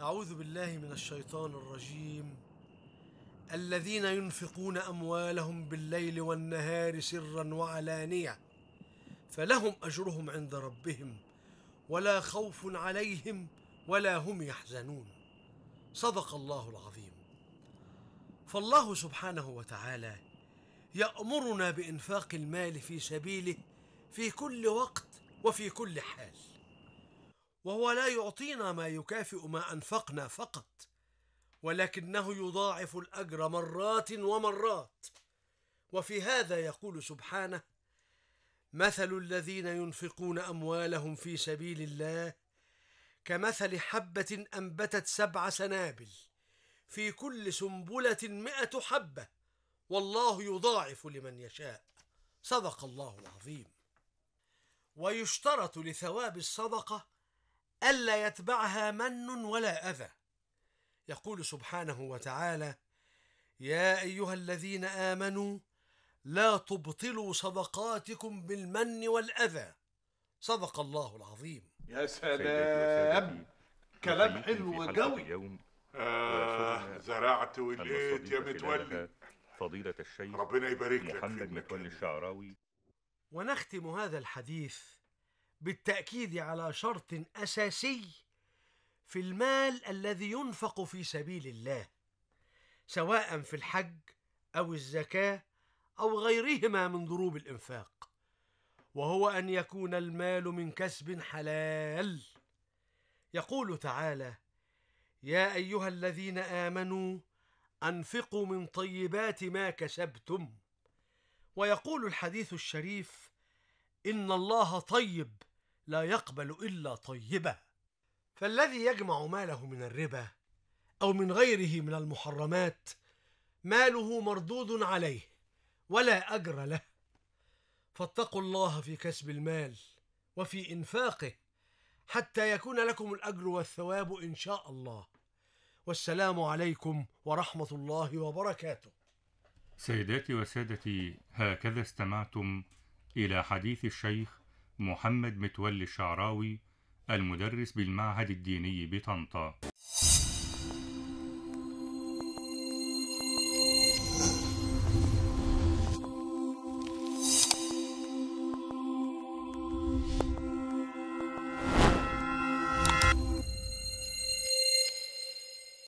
أعوذ بالله من الشيطان الرجيم الذين ينفقون أموالهم بالليل والنهار سرا وعلانية فلهم أجرهم عند ربهم ولا خوف عليهم ولا هم يحزنون صدق الله العظيم فالله سبحانه وتعالى يأمرنا بإنفاق المال في سبيله في كل وقت وفي كل حال وهو لا يعطينا ما يكافئ ما انفقنا فقط ولكنه يضاعف الاجر مرات ومرات وفي هذا يقول سبحانه مثل الذين ينفقون اموالهم في سبيل الله كمثل حبه انبتت سبع سنابل في كل سنبله مائه حبه والله يضاعف لمن يشاء صدق الله العظيم ويشترط لثواب الصدقه ألا يتبعها من ولا أذى يقول سبحانه وتعالى يا أيها الذين آمنوا لا تبطلوا صدقاتكم بالمن والأذى صدق الله العظيم يا سلام كلام حلو وقوي آه زرعت وليت يا متولي فضيلة الشيخ ربنا يبارك لك محمد متولي الشعراوي ونختم هذا الحديث بالتأكيد على شرط أساسي في المال الذي ينفق في سبيل الله سواء في الحج أو الزكاة أو غيرهما من ضروب الإنفاق وهو أن يكون المال من كسب حلال يقول تعالى يا أيها الذين آمنوا أنفقوا من طيبات ما كسبتم ويقول الحديث الشريف إن الله طيب لا يقبل إلا طيبة فالذي يجمع ماله من الربا أو من غيره من المحرمات ماله مردود عليه ولا أجر له فاتقوا الله في كسب المال وفي إنفاقه حتى يكون لكم الأجر والثواب إن شاء الله والسلام عليكم ورحمة الله وبركاته سيداتي وسادتي هكذا استمعتم إلى حديث الشيخ محمد متولي الشعراوي المدرس بالمعهد الديني بطنطا